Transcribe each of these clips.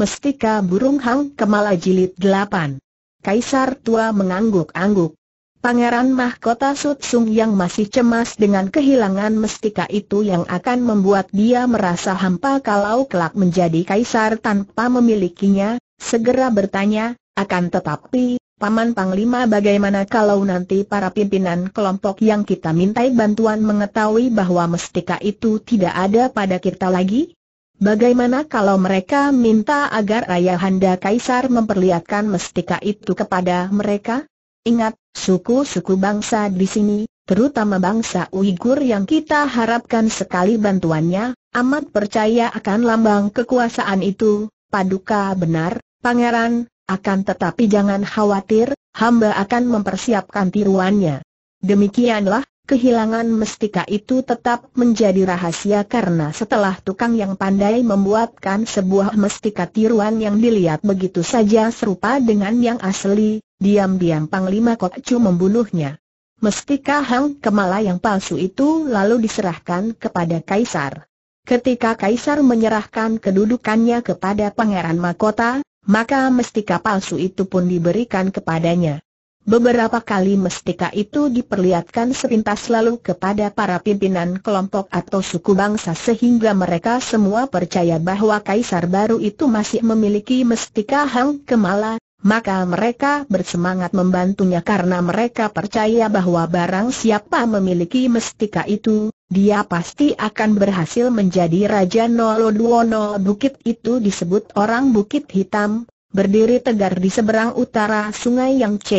Mestika Burung Hang Kemala Jilid 8 Kaisar Tua mengangguk-angguk. Pangeran Mahkota Sutsung yang masih cemas dengan kehilangan mestika itu yang akan membuat dia merasa hampa kalau kelak menjadi kaisar tanpa memilikinya, segera bertanya, akan tetapi, Paman Panglima bagaimana kalau nanti para pimpinan kelompok yang kita mintai bantuan mengetahui bahwa mestika itu tidak ada pada kita lagi? Bagaimana kalau mereka minta agar Ayahanda Kaisar memperlihatkan mestika itu kepada mereka? Ingat, suku-suku bangsa di sini, terutama bangsa Uighur yang kita harapkan sekali bantuannya, amat percaya akan lambang kekuasaan itu, paduka benar, pangeran, akan tetapi jangan khawatir, hamba akan mempersiapkan tiruannya. Demikianlah, kehilangan mestika itu tetap menjadi rahasia karena setelah tukang yang pandai membuatkan sebuah mestika tiruan yang dilihat begitu saja serupa dengan yang asli, diam-diam Panglima kocu membunuhnya. Mestika Hang Kemala yang palsu itu lalu diserahkan kepada Kaisar. Ketika Kaisar menyerahkan kedudukannya kepada Pangeran makota, maka mestika palsu itu pun diberikan kepadanya. Beberapa kali mestika itu diperlihatkan sepintas lalu kepada para pimpinan kelompok atau suku bangsa sehingga mereka semua percaya bahwa kaisar baru itu masih memiliki mestika Hang Kemala, maka mereka bersemangat membantunya karena mereka percaya bahwa barang siapa memiliki mestika itu, dia pasti akan berhasil menjadi Raja Noloduono Bukit itu disebut orang Bukit Hitam, berdiri tegar di seberang utara sungai Yang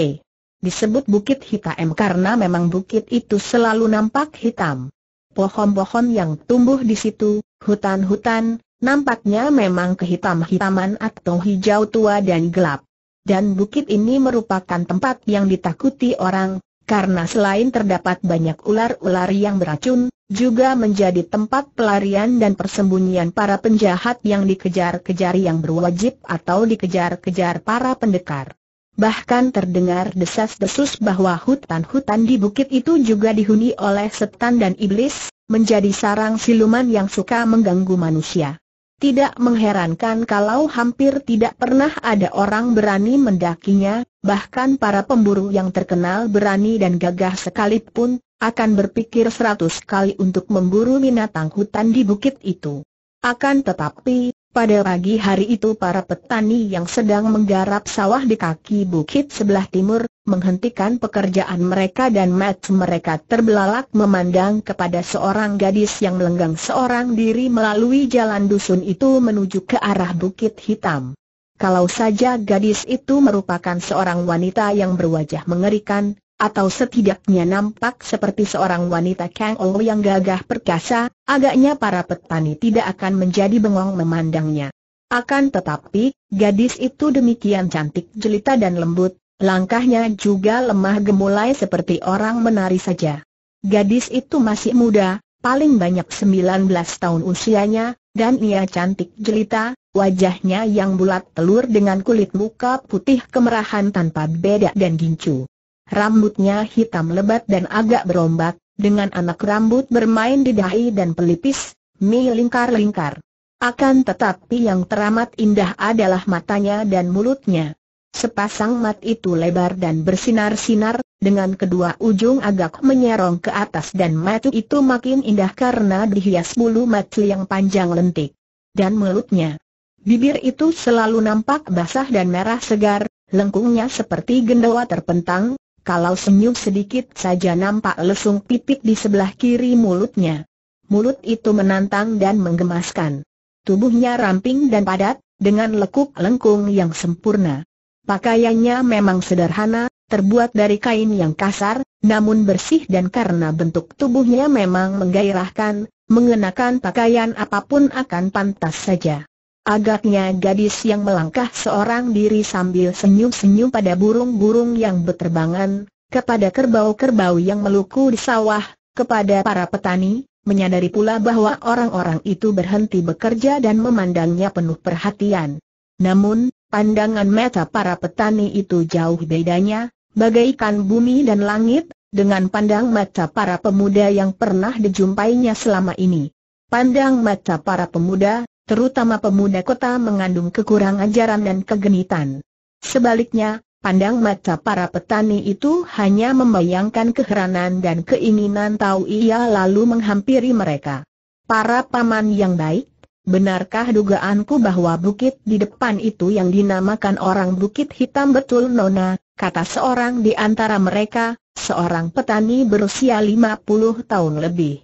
Disebut Bukit Hitam karena memang bukit itu selalu nampak hitam. Pohon-pohon yang tumbuh di situ, hutan-hutan, nampaknya memang kehitam-hitaman atau hijau tua dan gelap. Dan bukit ini merupakan tempat yang ditakuti orang, karena selain terdapat banyak ular-ular yang beracun, juga menjadi tempat pelarian dan persembunyian para penjahat yang dikejar-kejar yang berwajib atau dikejar-kejar para pendekar. Bahkan terdengar desas-desus bahwa hutan-hutan di bukit itu juga dihuni oleh setan dan iblis, menjadi sarang siluman yang suka mengganggu manusia. Tidak mengherankan kalau hampir tidak pernah ada orang berani mendakinya, bahkan para pemburu yang terkenal berani dan gagah sekalipun, akan berpikir seratus kali untuk memburu binatang hutan di bukit itu. Akan tetapi, pada pagi hari itu para petani yang sedang menggarap sawah di kaki bukit sebelah timur, menghentikan pekerjaan mereka dan mat mereka terbelalak memandang kepada seorang gadis yang melenggang seorang diri melalui jalan dusun itu menuju ke arah bukit hitam. Kalau saja gadis itu merupakan seorang wanita yang berwajah mengerikan, atau setidaknya nampak seperti seorang wanita Kang Ou yang gagah perkasa, agaknya para petani tidak akan menjadi bengong memandangnya. Akan tetapi, gadis itu demikian cantik jelita dan lembut, langkahnya juga lemah gemulai seperti orang menari saja. Gadis itu masih muda, paling banyak 19 tahun usianya, dan ia cantik jelita, wajahnya yang bulat telur dengan kulit muka putih kemerahan tanpa beda dan gincu. Rambutnya hitam lebat dan agak berombak, dengan anak rambut bermain di dahi dan pelipis, mie lingkar-lingkar. Akan tetapi yang teramat indah adalah matanya dan mulutnya. Sepasang mat itu lebar dan bersinar-sinar, dengan kedua ujung agak menyerong ke atas dan mata itu makin indah karena dihias bulu mata yang panjang lentik. Dan mulutnya. Bibir itu selalu nampak basah dan merah segar, lengkungnya seperti gendawa terpentang, kalau senyum sedikit saja nampak lesung pipit di sebelah kiri mulutnya. Mulut itu menantang dan menggemaskan. Tubuhnya ramping dan padat, dengan lekuk lengkung yang sempurna. Pakaiannya memang sederhana, terbuat dari kain yang kasar, namun bersih dan karena bentuk tubuhnya memang menggairahkan, mengenakan pakaian apapun akan pantas saja. Agaknya gadis yang melangkah seorang diri sambil senyum-senyum pada burung-burung yang berterbangan, kepada kerbau-kerbau yang meluku di sawah, kepada para petani, menyadari pula bahwa orang-orang itu berhenti bekerja dan memandangnya penuh perhatian. Namun, pandangan mata para petani itu jauh bedanya, bagaikan bumi dan langit, dengan pandang mata para pemuda yang pernah dijumpainya selama ini. Pandang mata para pemuda, terutama pemuda kota mengandung kekurangan ajaran dan kegenitan. Sebaliknya, Pandang mata para petani itu hanya membayangkan keheranan dan keinginan tahu ia lalu menghampiri mereka. Para paman yang baik, benarkah dugaanku bahwa bukit di depan itu yang dinamakan orang bukit hitam betul Nona, kata seorang di antara mereka, seorang petani berusia 50 tahun lebih.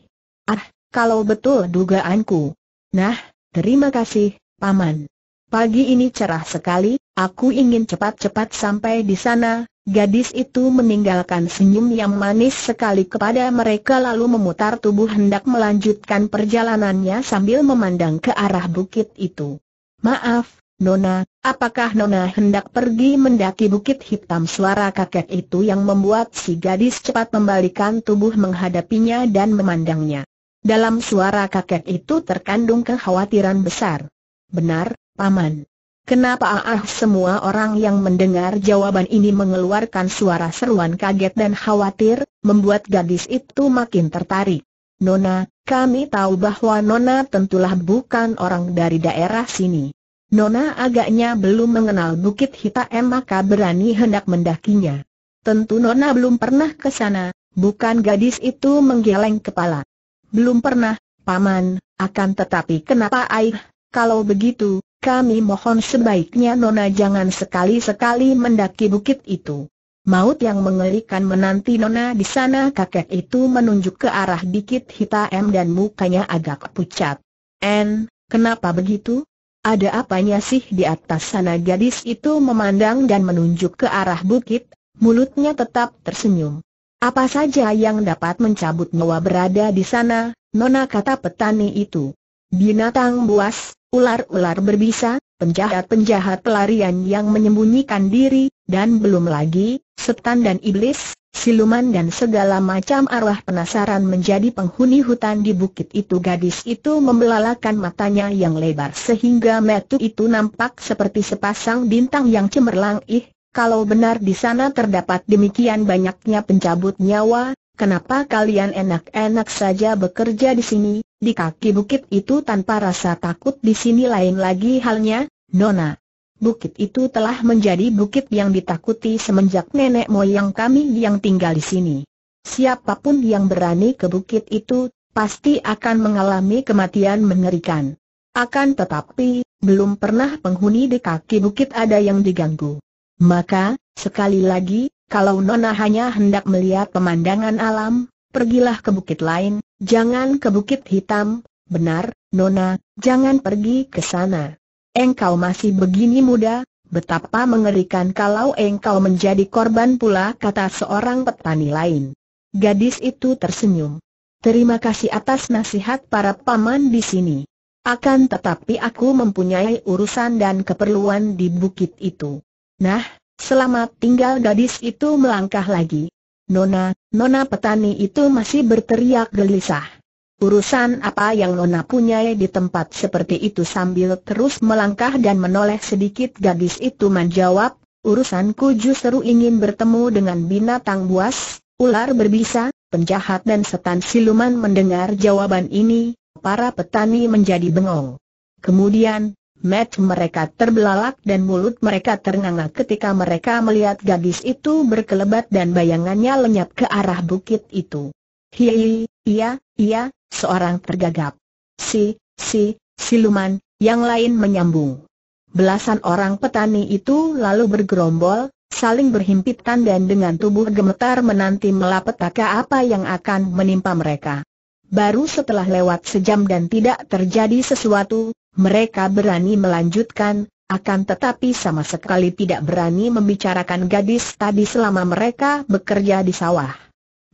Ah, kalau betul dugaanku. Nah, Terima kasih, Paman. Pagi ini cerah sekali, aku ingin cepat-cepat sampai di sana. Gadis itu meninggalkan senyum yang manis sekali kepada mereka lalu memutar tubuh hendak melanjutkan perjalanannya sambil memandang ke arah bukit itu. Maaf, Nona, apakah Nona hendak pergi mendaki bukit hitam suara kakek itu yang membuat si gadis cepat membalikan tubuh menghadapinya dan memandangnya. Dalam suara kakek itu terkandung kekhawatiran besar. Benar, Paman. Kenapa ah semua orang yang mendengar jawaban ini mengeluarkan suara seruan kaget dan khawatir, membuat gadis itu makin tertarik. Nona, kami tahu bahwa Nona tentulah bukan orang dari daerah sini. Nona agaknya belum mengenal Bukit Hitam maka berani hendak mendakinya. Tentu Nona belum pernah ke sana, bukan gadis itu menggeleng kepala. Belum pernah, Paman, akan tetapi kenapa air? Kalau begitu, kami mohon sebaiknya Nona jangan sekali-sekali mendaki bukit itu. Maut yang mengerikan menanti Nona di sana kakek itu menunjuk ke arah dikit Hitam dan mukanya agak pucat. En, kenapa begitu? Ada apanya sih di atas sana gadis itu memandang dan menunjuk ke arah bukit, mulutnya tetap tersenyum. Apa saja yang dapat mencabut nyawa berada di sana, Nona kata petani itu. Binatang buas, ular-ular berbisa, penjahat-penjahat pelarian yang menyembunyikan diri, dan belum lagi, setan dan iblis, siluman dan segala macam arwah penasaran menjadi penghuni hutan di bukit itu gadis itu membelalakan matanya yang lebar sehingga metu itu nampak seperti sepasang bintang yang cemerlang ih, kalau benar di sana terdapat demikian banyaknya pencabut nyawa, kenapa kalian enak-enak saja bekerja di sini, di kaki bukit itu tanpa rasa takut di sini lain lagi halnya, Nona. Bukit itu telah menjadi bukit yang ditakuti semenjak nenek moyang kami yang tinggal di sini. Siapapun yang berani ke bukit itu, pasti akan mengalami kematian mengerikan. Akan tetapi, belum pernah penghuni di kaki bukit ada yang diganggu. Maka, sekali lagi, kalau Nona hanya hendak melihat pemandangan alam, pergilah ke bukit lain, jangan ke bukit hitam, benar, Nona, jangan pergi ke sana. Engkau masih begini muda, betapa mengerikan kalau engkau menjadi korban pula kata seorang petani lain. Gadis itu tersenyum. Terima kasih atas nasihat para paman di sini. Akan tetapi aku mempunyai urusan dan keperluan di bukit itu. Nah, selamat tinggal gadis itu melangkah lagi. Nona, Nona petani itu masih berteriak gelisah. Urusan apa yang Nona punyai di tempat seperti itu sambil terus melangkah dan menoleh sedikit gadis itu menjawab, urusanku justru ingin bertemu dengan binatang buas, ular berbisa, penjahat dan setan siluman mendengar jawaban ini, para petani menjadi bengong. Kemudian, Met mereka terbelalak dan mulut mereka ternganga ketika mereka melihat gadis itu berkelebat dan bayangannya lenyap ke arah bukit itu. Hi, iya, iya, seorang tergagap. Si, si, siluman, yang lain menyambung. Belasan orang petani itu lalu bergerombol, saling berhimpitan dan dengan tubuh gemetar menanti melapetaka apa yang akan menimpa mereka. Baru setelah lewat sejam dan tidak terjadi sesuatu, mereka berani melanjutkan, akan tetapi sama sekali tidak berani membicarakan gadis tadi selama mereka bekerja di sawah.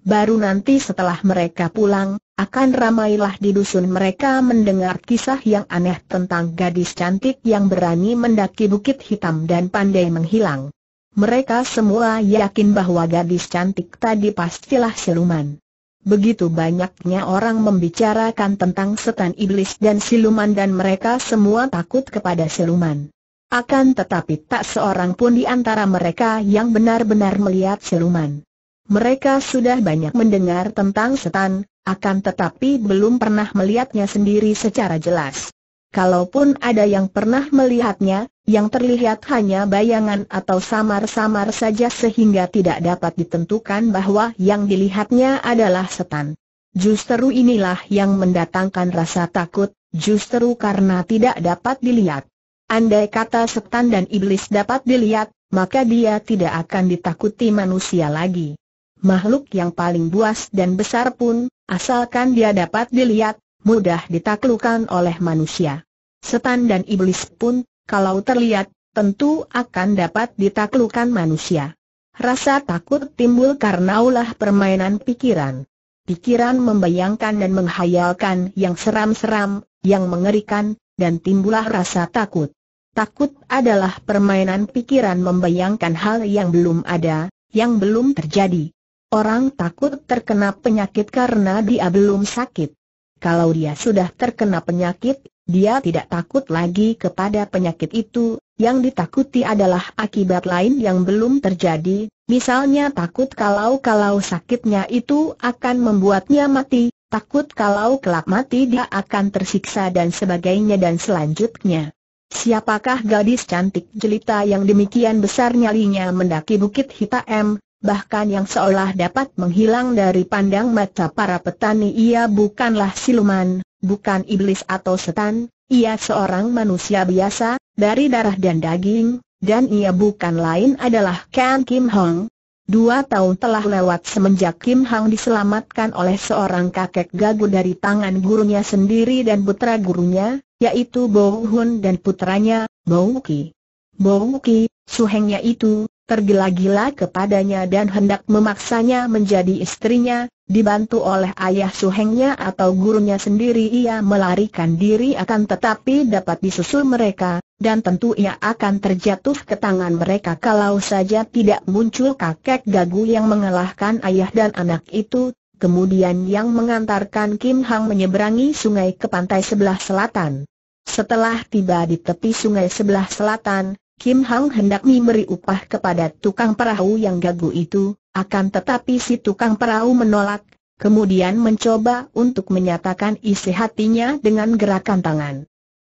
Baru nanti setelah mereka pulang, akan ramailah di dusun mereka mendengar kisah yang aneh tentang gadis cantik yang berani mendaki bukit hitam dan pandai menghilang. Mereka semua yakin bahwa gadis cantik tadi pastilah siluman. Begitu banyaknya orang membicarakan tentang setan iblis dan siluman dan mereka semua takut kepada siluman. Akan tetapi tak seorang pun di antara mereka yang benar-benar melihat siluman. Mereka sudah banyak mendengar tentang setan, akan tetapi belum pernah melihatnya sendiri secara jelas. Kalaupun ada yang pernah melihatnya, yang terlihat hanya bayangan atau samar-samar saja sehingga tidak dapat ditentukan bahwa yang dilihatnya adalah setan. Justru inilah yang mendatangkan rasa takut, justru karena tidak dapat dilihat. Andai kata setan dan iblis dapat dilihat, maka dia tidak akan ditakuti manusia lagi. Makhluk yang paling buas dan besar pun, asalkan dia dapat dilihat, mudah ditaklukkan oleh manusia. Setan dan iblis pun, kalau terlihat, tentu akan dapat ditaklukkan manusia. Rasa takut timbul karena ulah permainan pikiran. Pikiran membayangkan dan menghayalkan yang seram-seram, yang mengerikan, dan timbullah rasa takut. Takut adalah permainan pikiran membayangkan hal yang belum ada, yang belum terjadi. Orang takut terkena penyakit karena dia belum sakit kalau dia sudah terkena penyakit, dia tidak takut lagi kepada penyakit itu, yang ditakuti adalah akibat lain yang belum terjadi, misalnya takut kalau-kalau sakitnya itu akan membuatnya mati, takut kalau kelak mati dia akan tersiksa dan sebagainya dan selanjutnya. Siapakah gadis cantik jelita yang demikian besar nyalinya mendaki Bukit Hitam, bahkan yang seolah dapat menghilang dari pandang mata para petani. Ia bukanlah siluman, bukan iblis atau setan, ia seorang manusia biasa, dari darah dan daging, dan ia bukan lain adalah Ken Kim Hong. Dua tahun telah lewat semenjak Kim Hong diselamatkan oleh seorang kakek gagu dari tangan gurunya sendiri dan putra gurunya, yaitu Bo Hun dan putranya, Bo Ki. Bo Ki, suhengnya itu, tergila-gila kepadanya dan hendak memaksanya menjadi istrinya, dibantu oleh ayah suhengnya atau gurunya sendiri ia melarikan diri akan tetapi dapat disusul mereka, dan tentu ia akan terjatuh ke tangan mereka kalau saja tidak muncul kakek gagu yang mengalahkan ayah dan anak itu, kemudian yang mengantarkan Kim Hang menyeberangi sungai ke pantai sebelah selatan. Setelah tiba di tepi sungai sebelah selatan, Kim Hang hendak memberi upah kepada tukang perahu yang gagu itu, akan tetapi si tukang perahu menolak, kemudian mencoba untuk menyatakan isi hatinya dengan gerakan tangan.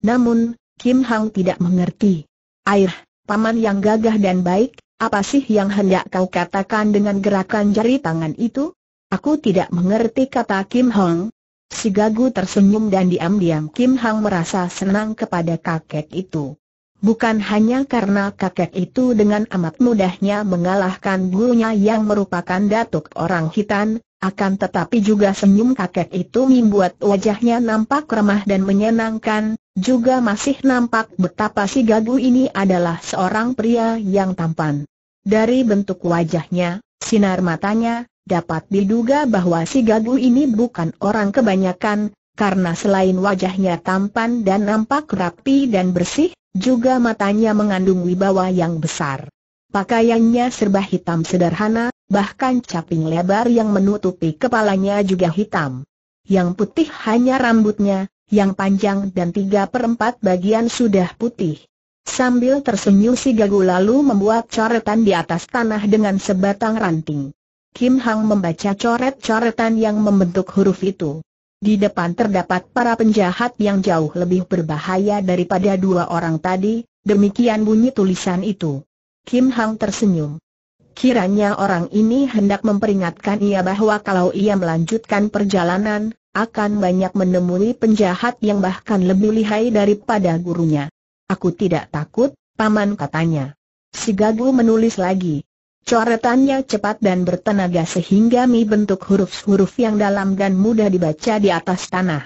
Namun, Kim Hang tidak mengerti. Air, paman yang gagah dan baik, apa sih yang hendak kau katakan dengan gerakan jari tangan itu? Aku tidak mengerti kata Kim Hang. Si Gagu tersenyum dan diam-diam Kim Hang merasa senang kepada kakek itu. Bukan hanya karena kakek itu dengan amat mudahnya mengalahkan gurunya yang merupakan datuk orang hitam, akan tetapi juga senyum kakek itu membuat wajahnya nampak remah dan menyenangkan, juga masih nampak betapa si gagu ini adalah seorang pria yang tampan. Dari bentuk wajahnya, sinar matanya, dapat diduga bahwa si gagu ini bukan orang kebanyakan, karena selain wajahnya tampan dan nampak rapi dan bersih, juga matanya mengandung wibawa yang besar. Pakaiannya serba hitam sederhana, bahkan caping lebar yang menutupi kepalanya juga hitam. Yang putih hanya rambutnya, yang panjang dan tiga perempat bagian sudah putih. Sambil tersenyum si Gagu lalu membuat coretan di atas tanah dengan sebatang ranting. Kim Hang membaca coret-coretan yang membentuk huruf itu. Di depan terdapat para penjahat yang jauh lebih berbahaya daripada dua orang tadi, demikian bunyi tulisan itu. Kim Hang tersenyum. Kiranya orang ini hendak memperingatkan ia bahwa kalau ia melanjutkan perjalanan, akan banyak menemui penjahat yang bahkan lebih lihai daripada gurunya. Aku tidak takut, paman katanya. Si Gagu menulis lagi. Coretannya cepat dan bertenaga sehingga mi bentuk huruf-huruf yang dalam dan mudah dibaca di atas tanah.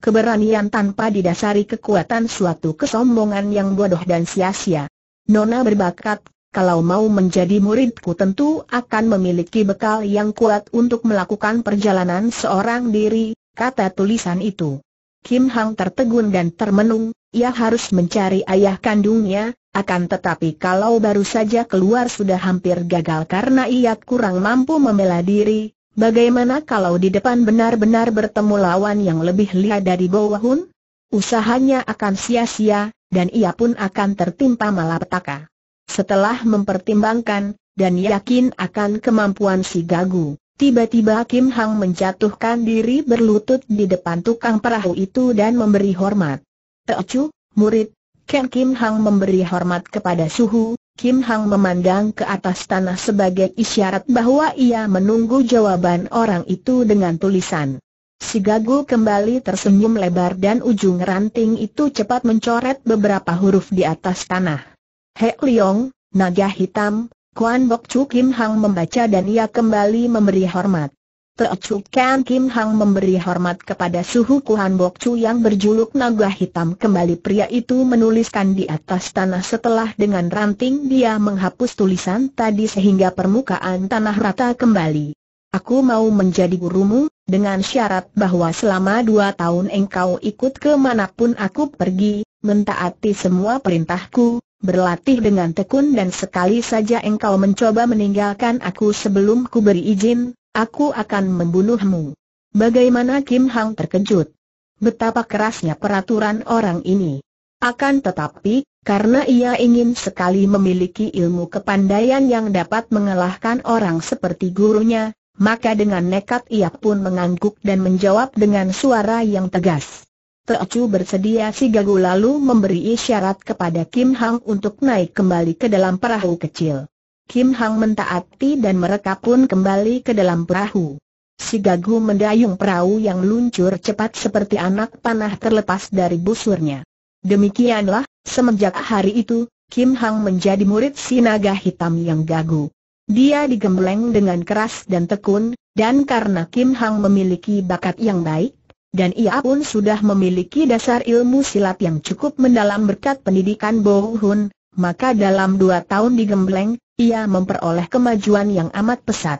Keberanian tanpa didasari kekuatan suatu kesombongan yang bodoh dan sia-sia. Nona berbakat, kalau mau menjadi muridku tentu akan memiliki bekal yang kuat untuk melakukan perjalanan seorang diri, kata tulisan itu. Kim Hang tertegun dan termenung, ia harus mencari ayah kandungnya, akan tetapi kalau baru saja keluar sudah hampir gagal karena ia kurang mampu membela diri, bagaimana kalau di depan benar-benar bertemu lawan yang lebih lihat dari Bowahun? Usahanya akan sia-sia, dan ia pun akan tertimpa malapetaka. Setelah mempertimbangkan, dan yakin akan kemampuan si Gagu, tiba-tiba Kim Hang menjatuhkan diri berlutut di depan tukang perahu itu dan memberi hormat. Teocu, murid, Ken Kim Hang memberi hormat kepada Suhu, Kim Hang memandang ke atas tanah sebagai isyarat bahwa ia menunggu jawaban orang itu dengan tulisan. Si Gagu kembali tersenyum lebar dan ujung ranting itu cepat mencoret beberapa huruf di atas tanah. He Leong, naga hitam, Kuan Bok Chu Kim Hang membaca dan ia kembali memberi hormat. Teocu Kang Kim Hang memberi hormat kepada suhu Kuhan Bok Chu yang berjuluk naga hitam kembali pria itu menuliskan di atas tanah setelah dengan ranting dia menghapus tulisan tadi sehingga permukaan tanah rata kembali. Aku mau menjadi gurumu, dengan syarat bahwa selama dua tahun engkau ikut kemanapun aku pergi, mentaati semua perintahku, berlatih dengan tekun dan sekali saja engkau mencoba meninggalkan aku sebelum ku beri izin, Aku akan membunuhmu. Bagaimana Kim Hang terkejut? Betapa kerasnya peraturan orang ini. Akan tetapi, karena ia ingin sekali memiliki ilmu kepandaian yang dapat mengalahkan orang seperti gurunya, maka dengan nekat ia pun mengangguk dan menjawab dengan suara yang tegas. Teocu bersedia si gagu lalu memberi isyarat kepada Kim Hang untuk naik kembali ke dalam perahu kecil. Kim Hang mentaati dan mereka pun kembali ke dalam perahu. Si Gagu mendayung perahu yang luncur cepat seperti anak panah terlepas dari busurnya. Demikianlah, semenjak hari itu, Kim Hang menjadi murid si naga hitam yang gagu. Dia digembleng dengan keras dan tekun, dan karena Kim Hang memiliki bakat yang baik, dan ia pun sudah memiliki dasar ilmu silat yang cukup mendalam berkat pendidikan Bo Hun, maka dalam dua tahun digembleng, ia memperoleh kemajuan yang amat pesat.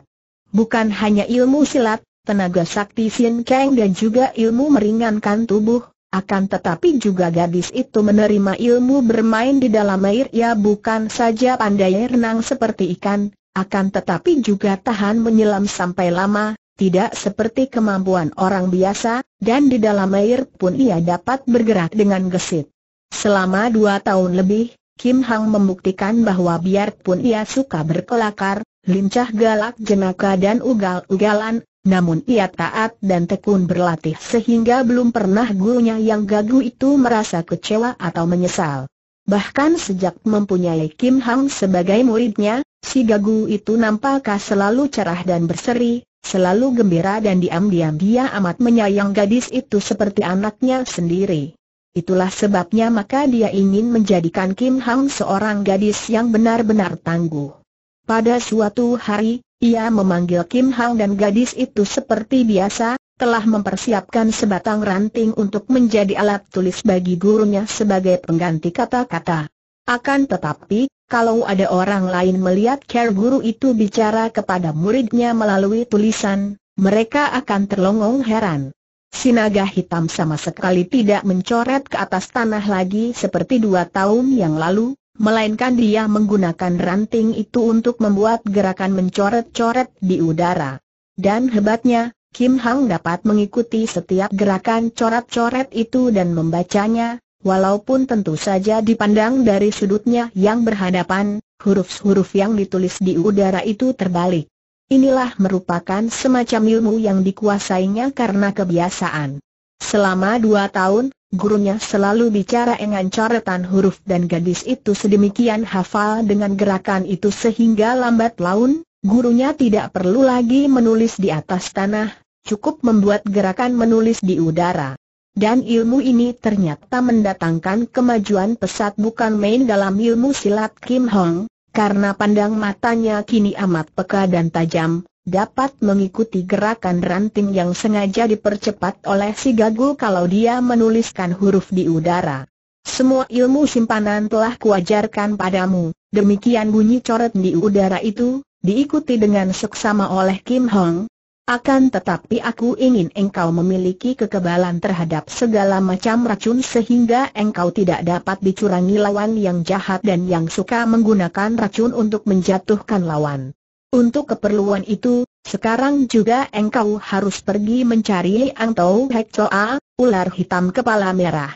Bukan hanya ilmu silat, tenaga sakti Sien Kang dan juga ilmu meringankan tubuh, akan tetapi juga gadis itu menerima ilmu bermain di dalam air Ia bukan saja pandai renang seperti ikan, akan tetapi juga tahan menyelam sampai lama, tidak seperti kemampuan orang biasa, dan di dalam air pun ia dapat bergerak dengan gesit. Selama dua tahun lebih, Kim Hang membuktikan bahwa biarpun ia suka berkelakar, lincah galak jenaka dan ugal-ugalan, namun ia taat dan tekun berlatih sehingga belum pernah gurunya yang gagu itu merasa kecewa atau menyesal. Bahkan sejak mempunyai Kim Hang sebagai muridnya, si gagu itu nampaknya selalu cerah dan berseri, selalu gembira dan diam-diam dia amat menyayang gadis itu seperti anaknya sendiri. Itulah sebabnya maka dia ingin menjadikan Kim Hang seorang gadis yang benar-benar tangguh. Pada suatu hari, ia memanggil Kim Hang dan gadis itu seperti biasa, telah mempersiapkan sebatang ranting untuk menjadi alat tulis bagi gurunya sebagai pengganti kata-kata. Akan tetapi, kalau ada orang lain melihat care guru itu bicara kepada muridnya melalui tulisan, mereka akan terlongong heran si naga hitam sama sekali tidak mencoret ke atas tanah lagi seperti dua tahun yang lalu, melainkan dia menggunakan ranting itu untuk membuat gerakan mencoret-coret di udara. Dan hebatnya, Kim Hang dapat mengikuti setiap gerakan coret-coret itu dan membacanya, walaupun tentu saja dipandang dari sudutnya yang berhadapan, huruf-huruf yang ditulis di udara itu terbalik. Inilah merupakan semacam ilmu yang dikuasainya karena kebiasaan. Selama dua tahun, gurunya selalu bicara dengan coretan huruf dan gadis itu sedemikian hafal dengan gerakan itu sehingga lambat laun, gurunya tidak perlu lagi menulis di atas tanah, cukup membuat gerakan menulis di udara. Dan ilmu ini ternyata mendatangkan kemajuan pesat bukan main dalam ilmu silat Kim Hong, karena pandang matanya kini amat peka dan tajam, dapat mengikuti gerakan ranting yang sengaja dipercepat oleh si gagul kalau dia menuliskan huruf di udara. Semua ilmu simpanan telah kuajarkan padamu, demikian bunyi coret di udara itu, diikuti dengan seksama oleh Kim Hong, akan tetapi aku ingin engkau memiliki kekebalan terhadap segala macam racun sehingga engkau tidak dapat dicurangi lawan yang jahat dan yang suka menggunakan racun untuk menjatuhkan lawan. Untuk keperluan itu, sekarang juga engkau harus pergi mencari Angtou Hekcoa, ular hitam kepala merah.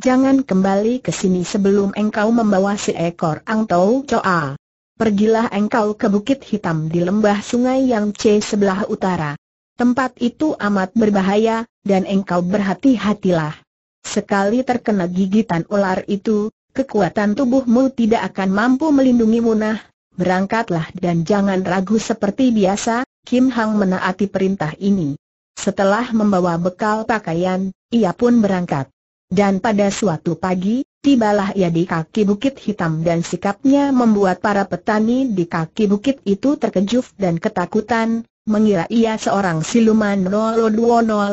Jangan kembali ke sini sebelum engkau membawa seekor Angtou Coa. Pergilah engkau ke Bukit Hitam di lembah sungai yang C sebelah utara. Tempat itu amat berbahaya, dan engkau berhati-hatilah. Sekali terkena gigitan ular itu, kekuatan tubuhmu tidak akan mampu melindungi munah berangkatlah dan jangan ragu seperti biasa, Kim Hang menaati perintah ini. Setelah membawa bekal pakaian, ia pun berangkat. Dan pada suatu pagi, Tibalah ia di kaki bukit hitam dan sikapnya membuat para petani di kaki bukit itu terkejut dan ketakutan, mengira ia seorang siluman 020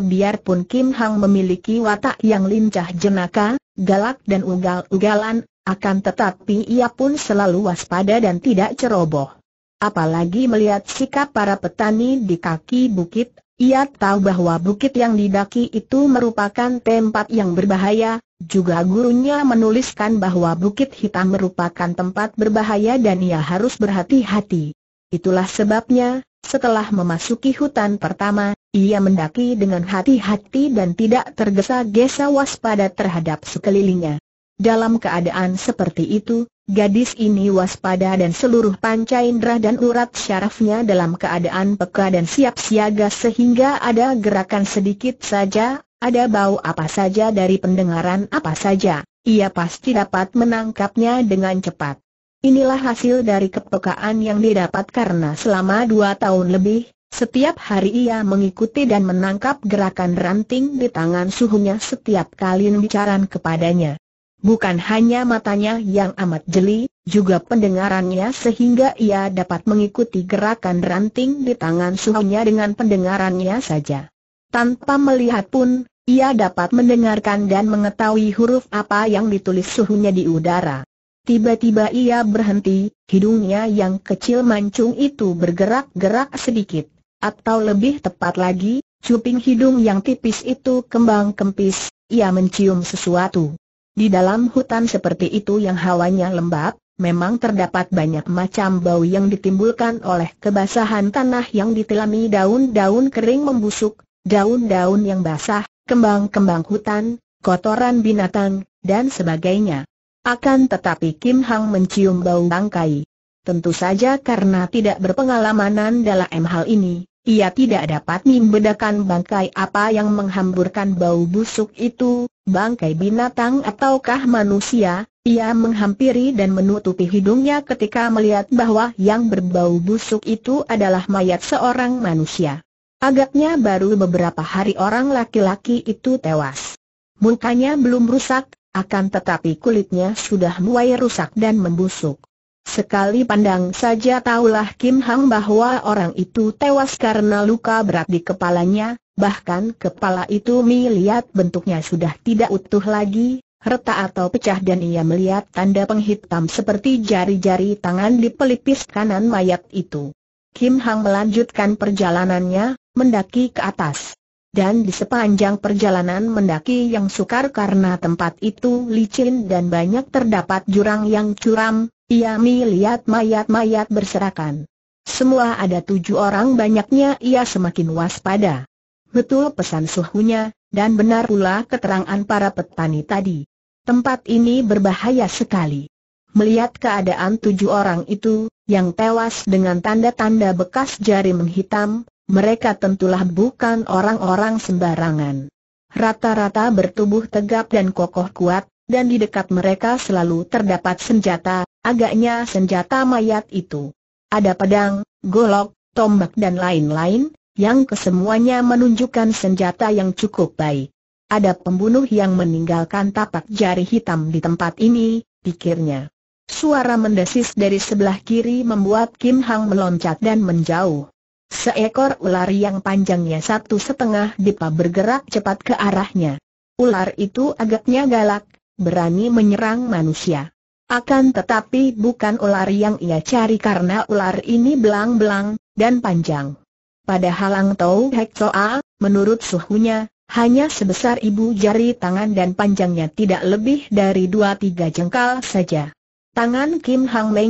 biarpun Kim Hang memiliki watak yang lincah jenaka, galak dan ugal-ugalan, akan tetapi ia pun selalu waspada dan tidak ceroboh. Apalagi melihat sikap para petani di kaki bukit, ia tahu bahwa bukit yang didaki itu merupakan tempat yang berbahaya, juga gurunya menuliskan bahwa bukit hitam merupakan tempat berbahaya dan ia harus berhati-hati. Itulah sebabnya, setelah memasuki hutan pertama, ia mendaki dengan hati-hati dan tidak tergesa-gesa waspada terhadap sekelilingnya. Dalam keadaan seperti itu, Gadis ini waspada dan seluruh panca indera dan urat syarafnya dalam keadaan peka dan siap siaga sehingga ada gerakan sedikit saja, ada bau apa saja dari pendengaran apa saja, ia pasti dapat menangkapnya dengan cepat. Inilah hasil dari kepekaan yang didapat karena selama dua tahun lebih, setiap hari ia mengikuti dan menangkap gerakan ranting di tangan suhunya setiap kali bicara kepadanya. Bukan hanya matanya yang amat jeli, juga pendengarannya sehingga ia dapat mengikuti gerakan ranting di tangan suhunya dengan pendengarannya saja. Tanpa melihat pun, ia dapat mendengarkan dan mengetahui huruf apa yang ditulis suhunya di udara. Tiba-tiba ia berhenti, hidungnya yang kecil mancung itu bergerak-gerak sedikit, atau lebih tepat lagi, cuping hidung yang tipis itu kembang kempis, ia mencium sesuatu. Di dalam hutan seperti itu yang hawanya lembab, memang terdapat banyak macam bau yang ditimbulkan oleh kebasahan tanah yang ditelami daun-daun kering membusuk, daun-daun yang basah, kembang-kembang hutan, kotoran binatang, dan sebagainya. Akan tetapi Kim Hang mencium bau bangkai. Tentu saja karena tidak berpengalaman dalam hal ini, ia tidak dapat membedakan bangkai apa yang menghamburkan bau busuk itu, bangkai binatang ataukah manusia, ia menghampiri dan menutupi hidungnya ketika melihat bahwa yang berbau busuk itu adalah mayat seorang manusia. Agaknya baru beberapa hari orang laki-laki itu tewas. Mukanya belum rusak, akan tetapi kulitnya sudah mulai rusak dan membusuk. Sekali pandang saja tahulah Kim Hang bahwa orang itu tewas karena luka berat di kepalanya, bahkan kepala itu melihat bentuknya sudah tidak utuh lagi, retak atau pecah dan ia melihat tanda penghitam seperti jari-jari tangan di pelipis kanan mayat itu. Kim Hang melanjutkan perjalanannya, mendaki ke atas. Dan di sepanjang perjalanan mendaki yang sukar karena tempat itu licin dan banyak terdapat jurang yang curam, ia melihat mayat-mayat berserakan. Semua ada tujuh orang banyaknya ia semakin waspada. Betul pesan suhunya, dan benar pula keterangan para petani tadi. Tempat ini berbahaya sekali. Melihat keadaan tujuh orang itu, yang tewas dengan tanda-tanda bekas jari menghitam, mereka tentulah bukan orang-orang sembarangan. Rata-rata bertubuh tegap dan kokoh kuat, dan di dekat mereka selalu terdapat senjata, Agaknya senjata mayat itu. Ada pedang, golok, tombak dan lain-lain, yang kesemuanya menunjukkan senjata yang cukup baik. Ada pembunuh yang meninggalkan tapak jari hitam di tempat ini, pikirnya. Suara mendesis dari sebelah kiri membuat Kim Hang meloncat dan menjauh. Seekor ular yang panjangnya satu setengah dipa bergerak cepat ke arahnya. Ular itu agaknya galak, berani menyerang manusia. Akan tetapi bukan ular yang ia cari karena ular ini belang-belang dan panjang. Pada halang tau Soa, menurut suhunya, hanya sebesar ibu jari tangan dan panjangnya tidak lebih dari dua tiga jengkal saja. Tangan Kim Hang Mei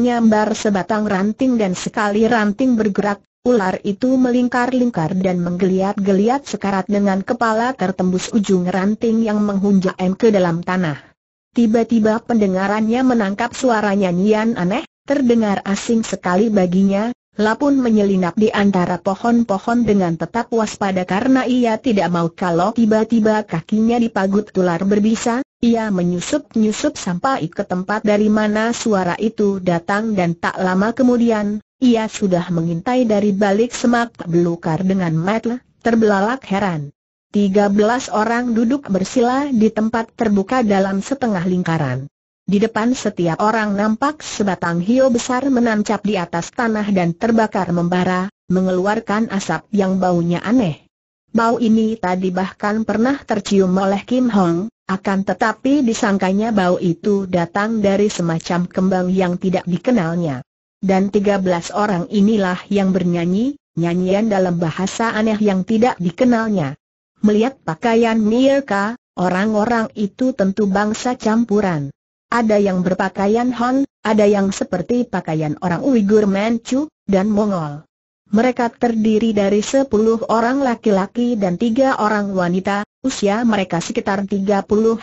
sebatang ranting dan sekali ranting bergerak, ular itu melingkar-lingkar dan menggeliat-geliat sekarat dengan kepala tertembus ujung ranting yang menghunjam ke dalam tanah. Tiba-tiba pendengarannya menangkap suara nyanyian aneh, terdengar asing sekali baginya, Lapun menyelinap di antara pohon-pohon dengan tetap waspada karena ia tidak mau kalau tiba-tiba kakinya dipagut tular berbisa, ia menyusup-nyusup sampai ke tempat dari mana suara itu datang dan tak lama kemudian, ia sudah mengintai dari balik semak belukar dengan matlah, terbelalak heran. 13 orang duduk bersila di tempat terbuka dalam setengah lingkaran. Di depan setiap orang nampak sebatang hio besar menancap di atas tanah dan terbakar membara, mengeluarkan asap yang baunya aneh. Bau ini tadi bahkan pernah tercium oleh Kim Hong, akan tetapi disangkanya bau itu datang dari semacam kembang yang tidak dikenalnya. Dan 13 orang inilah yang bernyanyi, nyanyian dalam bahasa aneh yang tidak dikenalnya. Melihat pakaian mereka, orang-orang itu tentu bangsa campuran. Ada yang berpakaian Han, ada yang seperti pakaian orang Uighur Manchu, dan Mongol. Mereka terdiri dari 10 orang laki-laki dan tiga orang wanita, usia mereka sekitar 30-40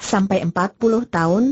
tahun.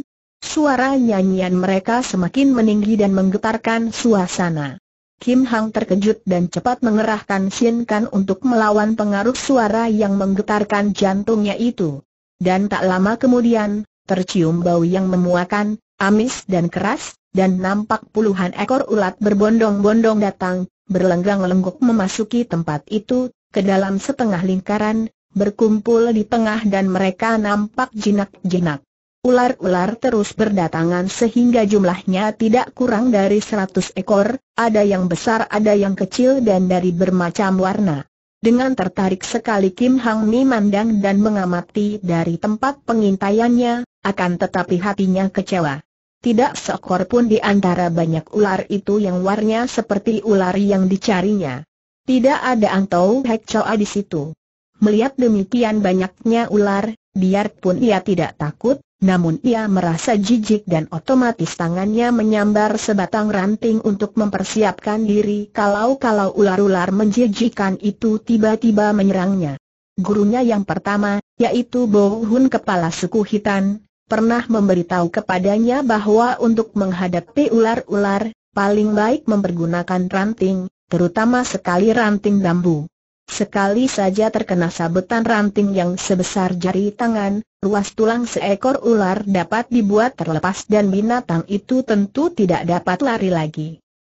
Suara nyanyian mereka semakin meninggi dan menggetarkan suasana. Kim Hang terkejut dan cepat mengerahkan Shin Kan untuk melawan pengaruh suara yang menggetarkan jantungnya itu. Dan tak lama kemudian, tercium bau yang memuakan, amis dan keras, dan nampak puluhan ekor ulat berbondong-bondong datang, berlenggang-lenggok memasuki tempat itu, ke dalam setengah lingkaran, berkumpul di tengah dan mereka nampak jinak-jinak. Ular-ular terus berdatangan sehingga jumlahnya tidak kurang dari 100 ekor, ada yang besar ada yang kecil dan dari bermacam warna. Dengan tertarik sekali Kim Hang Mi mandang dan mengamati dari tempat pengintaiannya, akan tetapi hatinya kecewa. Tidak seekor pun di antara banyak ular itu yang warnanya seperti ular yang dicarinya. Tidak ada tau Hek Choa di situ. Melihat demikian banyaknya ular, biarpun ia tidak takut, namun ia merasa jijik dan otomatis tangannya menyambar sebatang ranting untuk mempersiapkan diri kalau-kalau ular-ular menjijikan itu tiba-tiba menyerangnya. Gurunya yang pertama, yaitu Bo Hun kepala suku Hitan, pernah memberitahu kepadanya bahwa untuk menghadapi ular-ular, paling baik mempergunakan ranting, terutama sekali ranting bambu. Sekali saja terkena sabetan ranting yang sebesar jari tangan, ruas tulang seekor ular dapat dibuat terlepas dan binatang itu tentu tidak dapat lari lagi.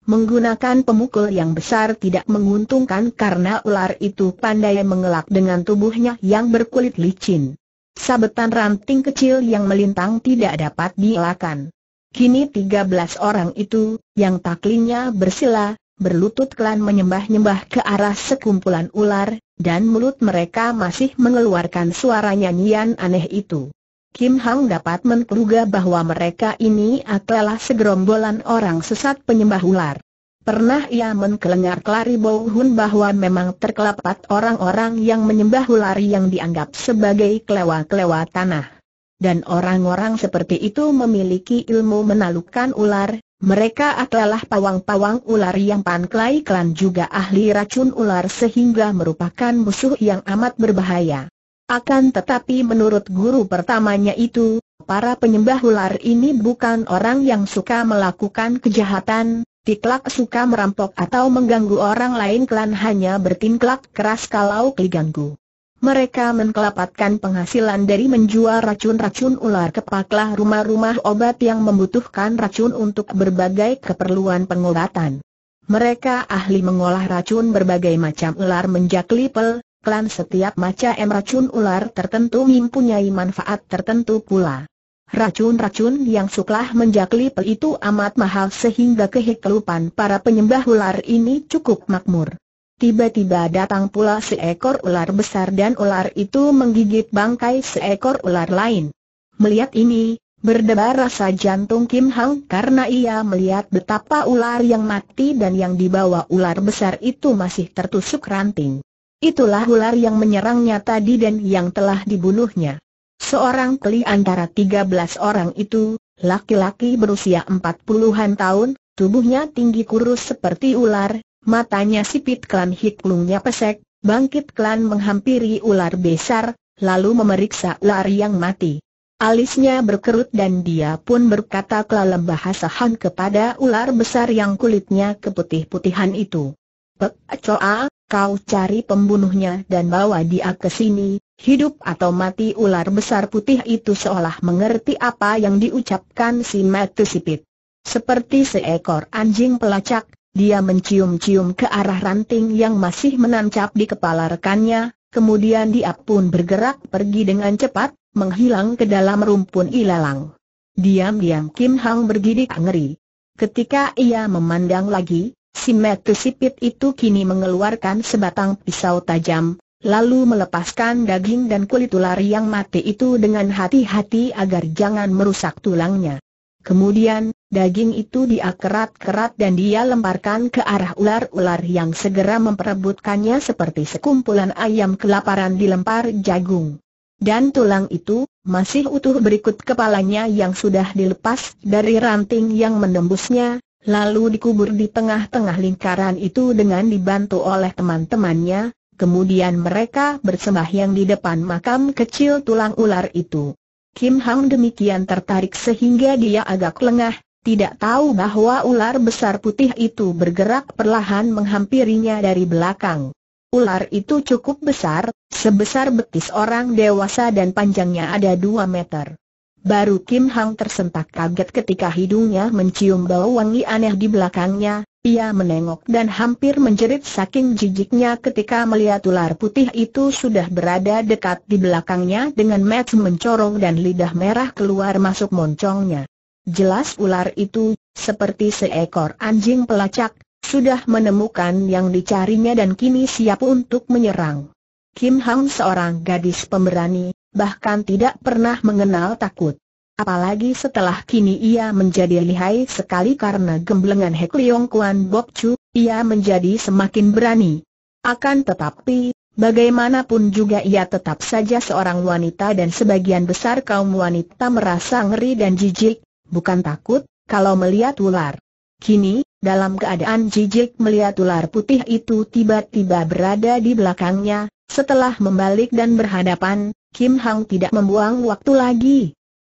Menggunakan pemukul yang besar tidak menguntungkan karena ular itu pandai mengelak dengan tubuhnya yang berkulit licin. Sabetan ranting kecil yang melintang tidak dapat dielakkan. Kini 13 orang itu, yang taklinya bersila, berlutut kelan menyembah-nyembah ke arah sekumpulan ular, dan mulut mereka masih mengeluarkan suara nyanyian aneh itu. Kim Hang dapat menduga bahwa mereka ini adalah segerombolan orang sesat penyembah ular. Pernah ia mengelengar kelari Bau Hun bahwa memang terkelapat orang-orang yang menyembah ular yang dianggap sebagai kelewa-kelewa tanah. Dan orang-orang seperti itu memiliki ilmu menalukan ular, mereka adalah pawang-pawang ular yang panklai klan juga ahli racun ular sehingga merupakan musuh yang amat berbahaya. Akan tetapi menurut guru pertamanya itu, para penyembah ular ini bukan orang yang suka melakukan kejahatan, tiklak suka merampok atau mengganggu orang lain klan hanya bertinklak keras kalau keganggu. Mereka mengelapatkan penghasilan dari menjual racun-racun ular kepaklah rumah-rumah obat yang membutuhkan racun untuk berbagai keperluan pengobatan. Mereka ahli mengolah racun berbagai macam ular menjak lipel, klan setiap macam racun ular tertentu mempunyai manfaat tertentu pula. Racun-racun yang suklah menjak lipel itu amat mahal sehingga kehidupan para penyembah ular ini cukup makmur. Tiba-tiba datang pula seekor ular besar dan ular itu menggigit bangkai seekor ular lain. Melihat ini, berdebar rasa jantung Kim Hang karena ia melihat betapa ular yang mati dan yang dibawa ular besar itu masih tertusuk ranting. Itulah ular yang menyerangnya tadi dan yang telah dibunuhnya. Seorang keli antara 13 orang itu, laki-laki berusia 40-an tahun, tubuhnya tinggi kurus seperti ular, matanya sipit klan hiklungnya pesek, bangkit klan menghampiri ular besar, lalu memeriksa ular yang mati. Alisnya berkerut dan dia pun berkata kelalem bahasa Han kepada ular besar yang kulitnya keputih-putihan itu. Pek Coa, kau cari pembunuhnya dan bawa dia ke sini, hidup atau mati ular besar putih itu seolah mengerti apa yang diucapkan si Matu Sipit. Seperti seekor anjing pelacak, dia mencium-cium ke arah ranting yang masih menancap di kepala rekannya, kemudian dia pun bergerak pergi dengan cepat, menghilang ke dalam rumpun ilalang. Diam-diam Kim Hang bergidik ngeri. Ketika ia memandang lagi, si metu sipit itu kini mengeluarkan sebatang pisau tajam, lalu melepaskan daging dan kulit ular yang mati itu dengan hati-hati agar jangan merusak tulangnya. Kemudian, Daging itu dia kerat-kerat dan dia lemparkan ke arah ular-ular yang segera memperebutkannya seperti sekumpulan ayam kelaparan dilempar jagung. Dan tulang itu, masih utuh berikut kepalanya yang sudah dilepas dari ranting yang menembusnya, lalu dikubur di tengah-tengah lingkaran itu dengan dibantu oleh teman-temannya, kemudian mereka bersembah yang di depan makam kecil tulang ular itu. Kim Hang demikian tertarik sehingga dia agak lengah, tidak tahu bahwa ular besar putih itu bergerak perlahan menghampirinya dari belakang. Ular itu cukup besar, sebesar betis orang dewasa dan panjangnya ada 2 meter. Baru Kim Hang tersentak kaget ketika hidungnya mencium bau wangi aneh di belakangnya, ia menengok dan hampir menjerit saking jijiknya ketika melihat ular putih itu sudah berada dekat di belakangnya dengan mata mencorong dan lidah merah keluar masuk moncongnya. Jelas ular itu, seperti seekor anjing pelacak, sudah menemukan yang dicarinya dan kini siap untuk menyerang. Kim Hang seorang gadis pemberani, bahkan tidak pernah mengenal takut. Apalagi setelah kini ia menjadi lihai sekali karena gemblengan Hek Leong Kuan Bok Chu, ia menjadi semakin berani. Akan tetapi, bagaimanapun juga ia tetap saja seorang wanita dan sebagian besar kaum wanita merasa ngeri dan jijik, bukan takut, kalau melihat ular. Kini, dalam keadaan jijik melihat ular putih itu tiba-tiba berada di belakangnya, setelah membalik dan berhadapan, Kim Hang tidak membuang waktu lagi.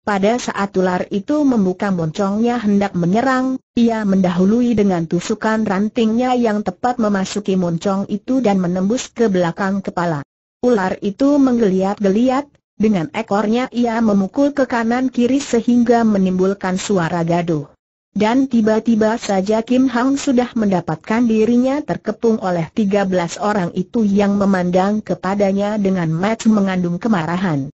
Pada saat ular itu membuka moncongnya hendak menyerang, ia mendahului dengan tusukan rantingnya yang tepat memasuki moncong itu dan menembus ke belakang kepala. Ular itu menggeliat-geliat, dengan ekornya ia memukul ke kanan kiri sehingga menimbulkan suara gaduh. Dan tiba-tiba saja Kim Hang sudah mendapatkan dirinya terkepung oleh 13 orang itu yang memandang kepadanya dengan mata mengandung kemarahan.